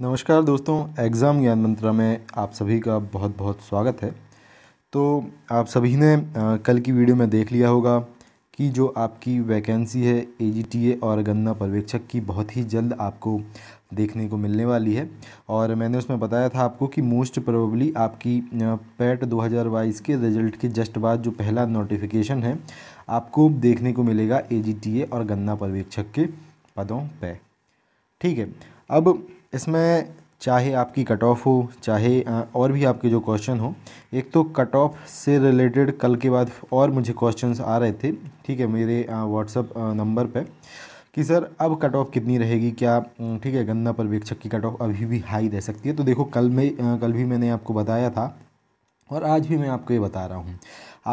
नमस्कार दोस्तों एग्ज़ाम ज्ञान मंत्रा में आप सभी का बहुत बहुत स्वागत है तो आप सभी ने कल की वीडियो में देख लिया होगा कि जो आपकी वैकेंसी है ए और गन्ना पर्यवेक्षक की बहुत ही जल्द आपको देखने को मिलने वाली है और मैंने उसमें बताया था आपको कि मोस्ट प्रोबेबली आपकी पैट 2022 के रिजल्ट के जस्ट बाद जो पहला नोटिफिकेशन है आपको देखने को मिलेगा ए और गन्ना पर्यवेक्षक के पदों पर ठीक है अब इसमें चाहे आपकी कट ऑफ हो चाहे और भी आपके जो क्वेश्चन हो एक तो कट ऑफ से रिलेटेड कल के बाद और मुझे क्वेश्चंस आ रहे थे ठीक है मेरे व्हाट्सअप नंबर पे कि सर अब कट ऑफ कितनी रहेगी क्या ठीक है गन्ना पर्यवेक्षक की कट ऑफ अभी भी हाई रह सकती है तो देखो कल में कल भी मैंने आपको बताया था और आज भी मैं आपको ये बता रहा हूँ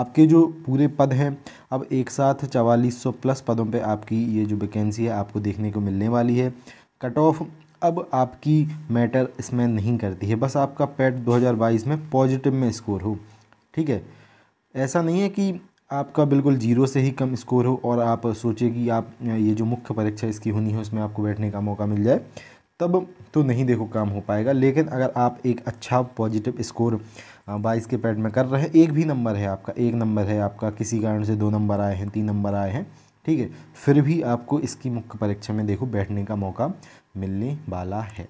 आपके जो पूरे पद हैं अब एक साथ चवालीस सौ प्लस पदों पे आपकी ये जो वैकेंसी है आपको देखने को मिलने वाली है कट ऑफ अब आपकी मैटर इसमें नहीं करती है बस आपका पेट 2022 में पॉजिटिव में स्कोर हो ठीक है ऐसा नहीं है कि आपका बिल्कुल जीरो से ही कम स्कोर हो और आप सोचें कि आप ये जो मुख्य परीक्षा इसकी होनी है उसमें आपको बैठने का मौका मिल जाए तब तो नहीं देखो काम हो पाएगा लेकिन अगर आप एक अच्छा पॉजिटिव स्कोर बाईस के पैड में कर रहे हैं एक भी नंबर है आपका एक नंबर है आपका किसी कारण से दो नंबर आए हैं तीन नंबर आए हैं ठीक है फिर भी आपको इसकी मुख्य परीक्षा में देखो बैठने का मौका मिलने वाला है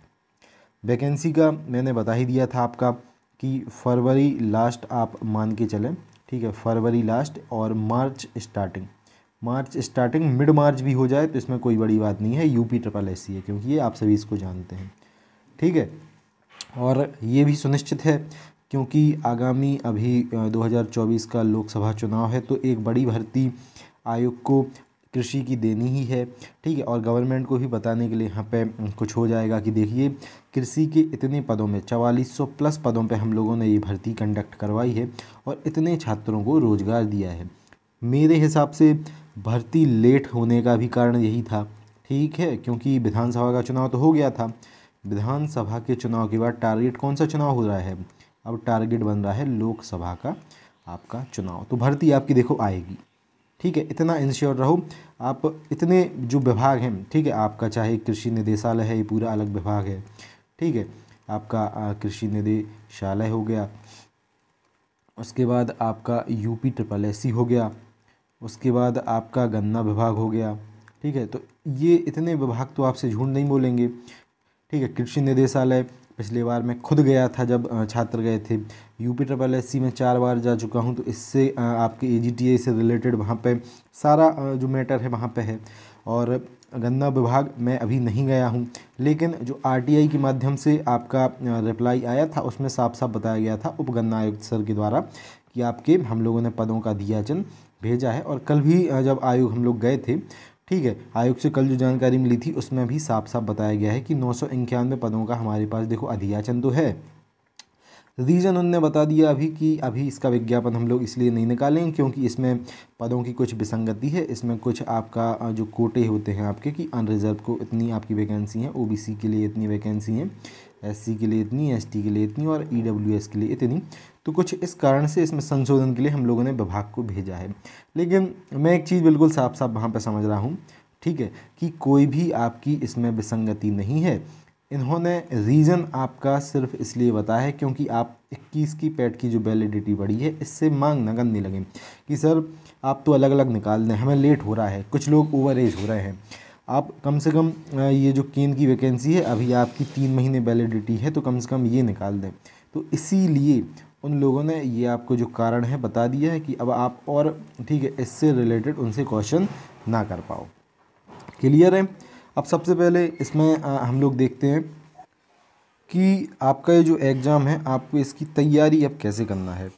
वैकेंसी का मैंने बता ही दिया था आपका कि फरवरी लास्ट आप मान के चलें ठीक है फरवरी लास्ट और March starting March starting mid March भी हो जाए तो इसमें कोई बड़ी बात नहीं है यूपी ट्रिपल एस है क्योंकि ये आप सभी इसको जानते हैं ठीक है और ये भी सुनिश्चित है क्योंकि आगामी अभी 2024 का लोकसभा चुनाव है तो एक बड़ी भर्ती आयोग को कृषि की देनी ही है ठीक है और गवर्नमेंट को भी बताने के लिए यहाँ पे कुछ हो जाएगा कि देखिए कृषि के इतने पदों में चवालीस सौ प्लस पदों पे हम लोगों ने ये भर्ती कंडक्ट करवाई है और इतने छात्रों को रोज़गार दिया है मेरे हिसाब से भर्ती लेट होने का भी कारण यही था ठीक है क्योंकि विधानसभा का चुनाव तो हो गया था विधानसभा के चुनाव के बाद टारगेट कौन सा चुनाव हो रहा है अब टारगेट बन रहा है लोकसभा का आपका चुनाव तो भर्ती आपकी देखो आएगी ठीक है इतना इंश्योर रहो आप इतने जो विभाग हैं ठीक है आपका चाहे कृषि निदेशालय है ये पूरा अलग विभाग है ठीक है आपका कृषि निदेशालय हो गया उसके बाद आपका यूपी ट्रिपल एस हो गया उसके बाद आपका गन्ना विभाग हो गया ठीक है तो ये इतने विभाग तो आपसे झूठ नहीं बोलेंगे ठीक है कृषि निदेशालय पिछली बार मैं खुद गया था जब छात्र गए थे यूपी ट्रिपल एस सी में चार बार जा चुका हूँ तो इससे आपके ए से रिलेटेड वहाँ पे सारा जो मैटर है वहाँ पे है और गन्ना विभाग मैं अभी नहीं गया हूँ लेकिन जो आर के माध्यम से आपका रिप्लाई आया था उसमें साफ साफ बताया गया था उप गन्ना आयुक्त सर के द्वारा कि आपके हम लोगों ने पदों का दिया चिन्ह भेजा है और कल भी जब आयोग हम लोग गए थे ठीक है आयोग से कल जो जानकारी मिली थी उसमें भी साफ साफ बताया गया है कि नौ सौ इक्यानवे पदों का हमारे पास देखो अधियाचन तो है रीज़न उनने बता दिया अभी कि अभी इसका विज्ञापन हम लोग इसलिए नहीं निकालें क्योंकि इसमें पदों की कुछ विसंगति है इसमें कुछ आपका जो कोटे होते हैं आपके कि अनरिजर्व को इतनी आपकी वैकेंसी हैं ओबीसी के लिए इतनी वैकेंसी हैं एससी के लिए इतनी एसटी के लिए इतनी और ईडब्ल्यूएस e के लिए इतनी तो कुछ इस कारण से इसमें संशोधन के लिए हम लोगों ने विभाग को भेजा है लेकिन मैं एक चीज़ बिल्कुल साफ साफ वहाँ पर समझ रहा हूँ ठीक है कि कोई भी आपकी इसमें विसंगति नहीं है इन्होंने रीज़न आपका सिर्फ इसलिए बताया है क्योंकि आप 21 की पैट की जो वैलिडिटी बढ़ी है इससे मांग ना करने लगे कि सर आप तो अलग अलग निकाल दें हमें लेट हो रहा है कुछ लोग ओवर एज हो रहे हैं आप कम से कम ये जो केन की वैकेंसी है अभी आपकी तीन महीने वैलिडिटी है तो कम से कम ये निकाल दें तो इसीलिए उन लोगों ने ये आपको जो कारण है बता दिया है कि अब आप और ठीक है इससे रिलेटेड उनसे क्वेश्चन ना कर पाओ क्लियर है अब सबसे पहले इसमें हम लोग देखते हैं कि आपका ये जो एग्ज़ाम है आपको इसकी तैयारी अब कैसे करना है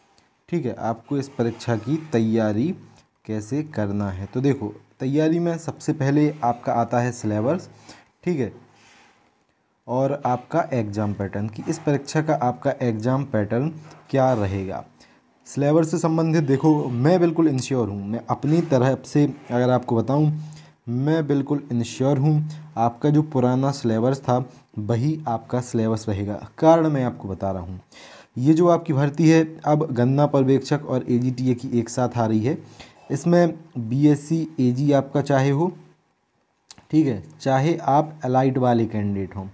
ठीक है आपको इस परीक्षा की तैयारी कैसे करना है तो देखो तैयारी में सबसे पहले आपका आता है सिलेबस ठीक है और आपका एग्ज़ाम पैटर्न कि इस परीक्षा का आपका एग्ज़ाम पैटर्न क्या रहेगा सिलेबस से संबंधित देखो मैं बिल्कुल इंश्योर हूँ मैं अपनी तरह से अगर आपको बताऊँ मैं बिल्कुल इंश्योर हूँ आपका जो पुराना सिलेबस था वही आपका सिलेबस रहेगा कारण मैं आपको बता रहा हूँ ये जो आपकी भर्ती है अब गन्ना पर्यवेक्षक और ए की एक साथ आ रही है इसमें बी एस आपका चाहे हो ठीक है चाहे आप अलाइट वाले कैंडिडेट हों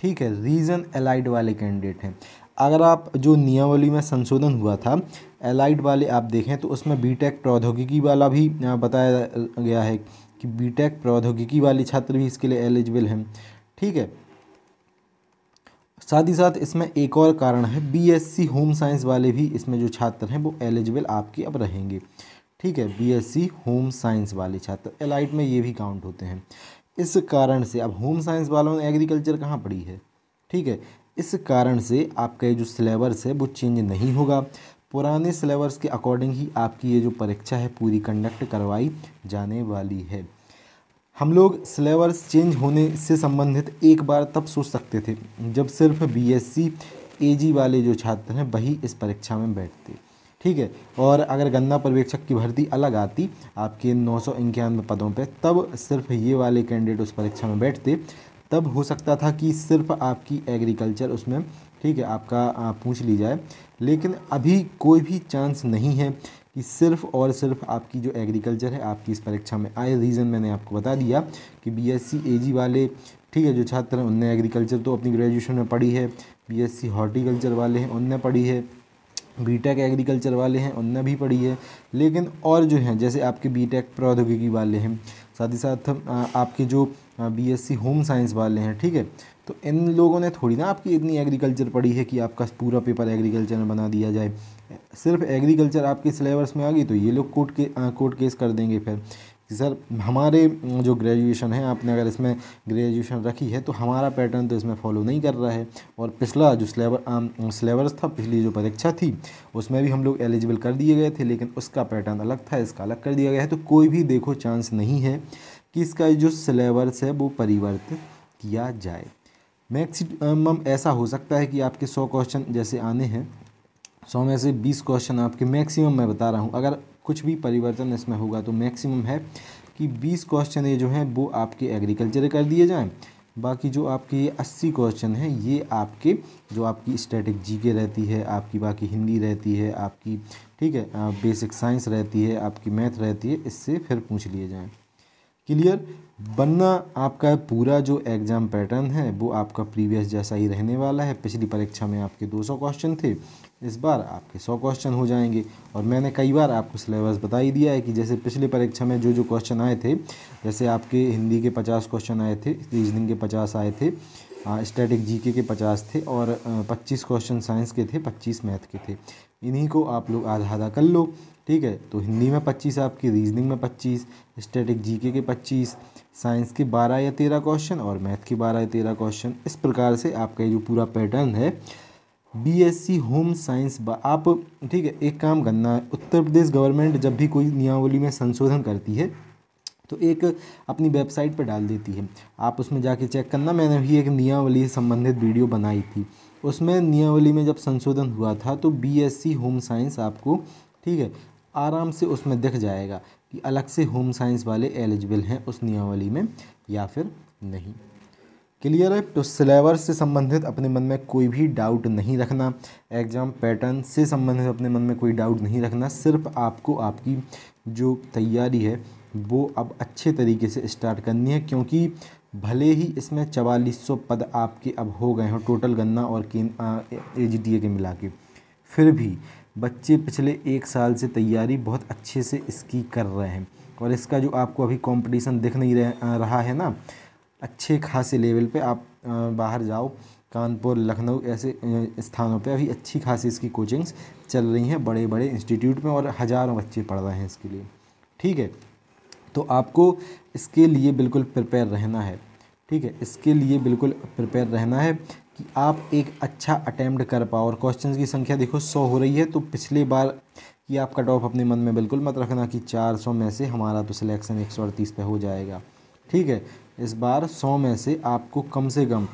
ठीक है रीजन एलाइड वाले कैंडिडेट हैं अगर आप जो नियमावली में संशोधन हुआ था एलाइड वाले आप देखें तो उसमें बीटेक प्रौद्योगिकी वाला भी बताया गया है कि बीटेक प्रौद्योगिकी वाले छात्र भी इसके लिए एलिजिबल हैं ठीक है साथ ही साथ इसमें एक और कारण है बीएससी होम साइंस वाले भी इसमें जो छात्र हैं वो एलिजिबल आपके अब रहेंगे ठीक है बीएससी होम साइंस वाले छात्र एलाइट में ये भी काउंट होते हैं इस कारण से अब होम साइंस वालों ने एग्रीकल्चर कहाँ पढ़ी है ठीक है इस कारण से आपका ये जो सिलेबस है वो चेंज नहीं होगा पुराने सिलेबस के अकॉर्डिंग ही आपकी ये जो परीक्षा है पूरी कंडक्ट करवाई जाने वाली है हम लोग सिलेबस चेंज होने से संबंधित एक बार तब सोच सकते थे जब सिर्फ बीएससी एजी वाले जो छात्र हैं वही इस परीक्षा में बैठते ठीक है और अगर गन्ना पर्यवेक्षक की भर्ती अलग आती आपके नौ सौ इक्यानवे पदों पे तब सिर्फ ये वाले कैंडिडेट उस परीक्षा में बैठते तब हो सकता था कि सिर्फ आपकी एग्रीकल्चर उसमें ठीक है आपका पूछ ली जाए लेकिन अभी कोई भी चांस नहीं है कि सिर्फ और सिर्फ आपकी जो एग्रीकल्चर है आपकी इस परीक्षा में आए रीज़न मैंने आपको बता दिया कि बीएससी एजी वाले ठीक है जो छात्र हैं उनने एग्रीकल्चर तो अपनी ग्रेजुएशन में पढ़ी है बीएससी हॉर्टिकल्चर वाले हैं उनने पढ़ी है बीटेक एग्रीकल्चर वाले हैं उनने भी पढ़ी है लेकिन और जो हैं जैसे आपके बीटेक प्रौद्योगिकी वाले हैं साथ ही साथ आपके जो बीएससी होम साइंस वाले हैं ठीक है तो इन लोगों ने थोड़ी ना आपकी इतनी एग्रीकल्चर पढ़ी है कि आपका पूरा पेपर एग्रीकल्चर में बना दिया जाए सिर्फ एग्रीकल्चर आपके सिलेबस में आ गई तो ये लोग कोर्ट के कोर्ट केस कर देंगे फिर कि सर हमारे जो ग्रेजुएशन है आपने अगर इसमें ग्रेजुएशन रखी है तो हमारा पैटर्न तो इसमें फॉलो नहीं कर रहा है और पिछला जो सिलेबस सिलेबस था पिछली जो परीक्षा थी उसमें भी हम लोग एलिजिबल कर दिए गए थे लेकिन उसका पैटर्न अलग था इसका अलग कर दिया गया है तो कोई भी देखो चांस नहीं है कि इसका जो सिलेबस है वो परिवर्तित किया जाए मैक्सिमम ऐसा हो सकता है कि आपके सौ क्वेश्चन जैसे आने हैं सौ में से बीस क्वेश्चन आपके मैक्सिमम मैं बता रहा हूँ अगर कुछ भी परिवर्तन इसमें होगा तो मैक्सिमम है कि बीस क्वेश्चन ये जो हैं वो आपके एग्रीकल्चर कर दिए जाएँ बाकी जो आपके ये अस्सी क्वेश्चन हैं ये आपके जो आपकी स्टैटिक जी के रहती है आपकी बाकी हिंदी रहती है आपकी ठीक है बेसिक साइंस रहती है आपकी मैथ रहती है इससे फिर पूछ लिए जाएँ क्लियर बनना आपका पूरा जो एग्ज़ाम पैटर्न है वो आपका प्रीवियस जैसा ही रहने वाला है पिछली परीक्षा में आपके 200 क्वेश्चन थे इस बार आपके 100 क्वेश्चन हो जाएंगे और मैंने कई बार आपको सिलेबस बता ही दिया है कि जैसे पिछले परीक्षा में जो जो क्वेश्चन आए थे जैसे आपके हिंदी के 50 क्वेश्चन आए थे रीजनिंग के पचास आए थे स्टैटिक जीके के पचास थे और पच्चीस क्वेश्चन साइंस के थे पच्चीस मैथ के थे इन्हीं को आप लोग आधा आधा कर लो ठीक है तो हिंदी में पच्चीस आपकी रीजनिंग में पच्चीस स्टैटिक जीके के पच्चीस साइंस के बारह या तेरह क्वेश्चन और मैथ के बारह या तेरह क्वेश्चन इस प्रकार से आपका ये जो पूरा पैटर्न है बीएससी होम साइंस आप ठीक है एक काम करना है उत्तर प्रदेश गवर्नमेंट जब भी कोई नियमावली में संशोधन करती है तो एक अपनी वेबसाइट पर डाल देती है आप उसमें जाके चेक करना मैंने भी एक नियमावली संबंधित वीडियो बनाई थी उसमें नियमावली में जब संशोधन हुआ था तो बीएससी होम साइंस आपको ठीक है आराम से उसमें दिख जाएगा कि अलग से होम साइंस वाले एलिजिबल हैं उस नियमावली में या फिर नहीं क्लियर है तो सिलेबस से संबंधित अपने मन में कोई भी डाउट नहीं रखना एग्ज़ाम पैटर्न से संबंधित अपने मन में कोई डाउट नहीं रखना सिर्फ आपको आपकी जो तैयारी है वो अब अच्छे तरीके से स्टार्ट करनी है क्योंकि भले ही इसमें चवालीस सौ पद आपके अब हो गए हों टोटल गन्ना और ए जी टी ए के मिला के फिर भी बच्चे पिछले एक साल से तैयारी बहुत अच्छे से इसकी कर रहे हैं और इसका जो आपको अभी कंपटीशन दिख नहीं रहा है ना अच्छे खासे लेवल पे आप बाहर जाओ कानपुर लखनऊ ऐसे स्थानों पे अभी अच्छी खासी इसकी कोचिंग्स चल रही हैं बड़े बड़े इंस्टीट्यूट में और हज़ारों बच्चे पढ़ रहे हैं इसके लिए ठीक है तो आपको इसके लिए बिल्कुल प्रिपेयर रहना है ठीक है इसके लिए बिल्कुल प्रिपेयर रहना है कि आप एक अच्छा अटैम्प्ट कर पाओ और क्वेश्चन की संख्या देखो सौ हो रही है तो पिछले बार कि आप कट ऑफ अपने मन में बिल्कुल मत रखना कि चार सौ में से हमारा तो सिलेक्शन अड़तीस पर हो जाएगा ठीक है इस बार सौ में से आपको कम से कम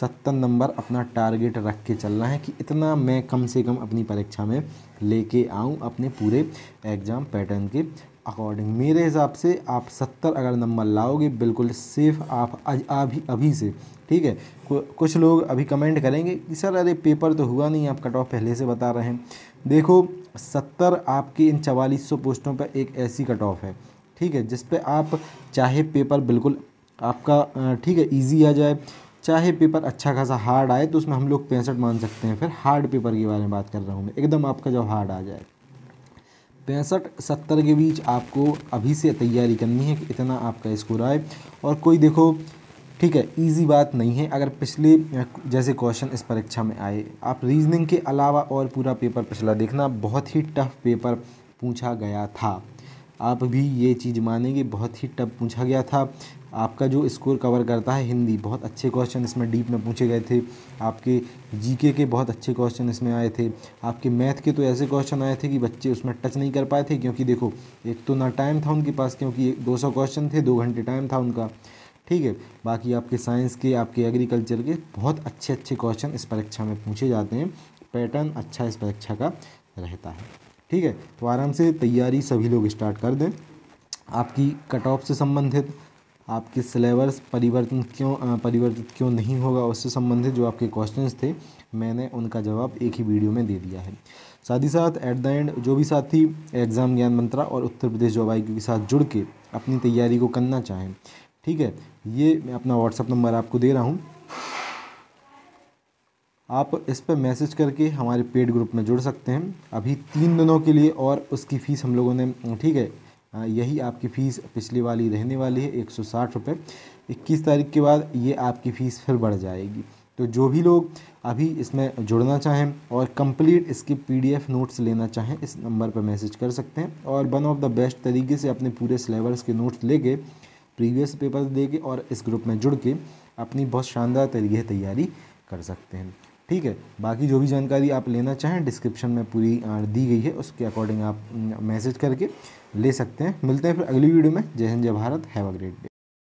सत्तर नंबर अपना टारगेट रख के चलना है कि इतना मैं कम से कम अपनी परीक्षा में लेके आऊँ अपने पूरे एग्ज़ाम पैटर्न के अकॉर्डिंग मेरे हिसाब से आप सत्तर अगर नंबर लाओगे बिल्कुल सेफ आप अभी अभी से ठीक है कुछ लोग अभी कमेंट करेंगे कि सर अरे पेपर तो हुआ नहीं आप कट ऑफ पहले से बता रहे हैं देखो सत्तर आपकी इन चवालीस सौ पोस्टों पर एक ऐसी कट ऑफ है ठीक है जिस पर आप चाहे पेपर बिल्कुल आपका ठीक है ईजी आ जाए चाहे पेपर अच्छा खासा हार्ड आए तो उसमें हम लोग पैंसठ मान सकते हैं फिर हार्ड पेपर के बारे में बात कर रहा हूँ मैं एकदम आपका जब हार्ड आ जाए पैंसठ सत्तर के बीच आपको अभी से तैयारी करनी है कि इतना आपका स्कोर आए और कोई देखो ठीक है इजी बात नहीं है अगर पिछले जैसे क्वेश्चन इस परीक्षा में आए आप रीजनिंग के अलावा और पूरा पेपर पिछला देखना बहुत ही टफ पेपर पूछा गया था आप भी ये चीज़ मानेंगे बहुत ही टफ पूछा गया था आपका जो स्कोर कवर करता है हिंदी बहुत अच्छे क्वेश्चन इसमें डीप में पूछे गए थे आपके जीके के बहुत अच्छे क्वेश्चन इसमें आए थे आपके मैथ के तो ऐसे क्वेश्चन आए थे कि बच्चे उसमें टच नहीं कर पाए थे क्योंकि देखो एक तो ना टाइम था उनके पास क्योंकि एक दो सौ क्वेश्चन थे दो घंटे टाइम था उनका ठीक है बाकी आपके साइंस के आपके एग्रीकल्चर के बहुत अच्छे अच्छे क्वेश्चन इस परीक्षा में पूछे जाते हैं पैटर्न अच्छा इस परीक्षा का रहता है ठीक है तो आराम से तैयारी सभी लोग स्टार्ट कर दें आपकी कट ऑफ से संबंधित आपके सिलेबस परिवर्तन क्यों परिवर्तित क्यों नहीं होगा उससे संबंधित जो आपके क्वेश्चंस थे मैंने उनका जवाब एक ही वीडियो में दे दिया है साथ ही साथ एट द एंड जो भी साथी एग्ज़ाम ज्ञान मंत्रा और उत्तर प्रदेश जॉब आई के साथ जुड़ के अपनी तैयारी को करना चाहें ठीक है ये मैं अपना व्हाट्सअप नंबर आपको दे रहा हूँ आप इस पर मैसेज करके हमारे पेड ग्रुप में जुड़ सकते हैं अभी तीन दिनों के लिए और उसकी फ़ीस हम लोगों ने ठीक है हाँ, यही आपकी फ़ीस पिछली वाली रहने वाली है एक सौ साठ रुपये इक्कीस तारीख के बाद ये आपकी फ़ीस फिर बढ़ जाएगी तो जो भी लोग अभी इसमें जुड़ना चाहें और कंप्लीट इसके पीडीएफ नोट्स लेना चाहें इस नंबर पर मैसेज कर सकते हैं और वन ऑफ द बेस्ट तरीके से अपने पूरे सिलेबस के नोट्स लेके प्रीवियस पेपर दे के और इस ग्रुप में जुड़ के अपनी बहुत शानदार तरीके से तैयारी कर सकते हैं ठीक है बाकी जो भी जानकारी आप लेना चाहें डिस्क्रिप्शन में पूरी दी गई है उसके अकॉर्डिंग आप मैसेज करके ले सकते हैं मिलते हैं फिर अगली वीडियो में जय हिंद जय Bharat have a great day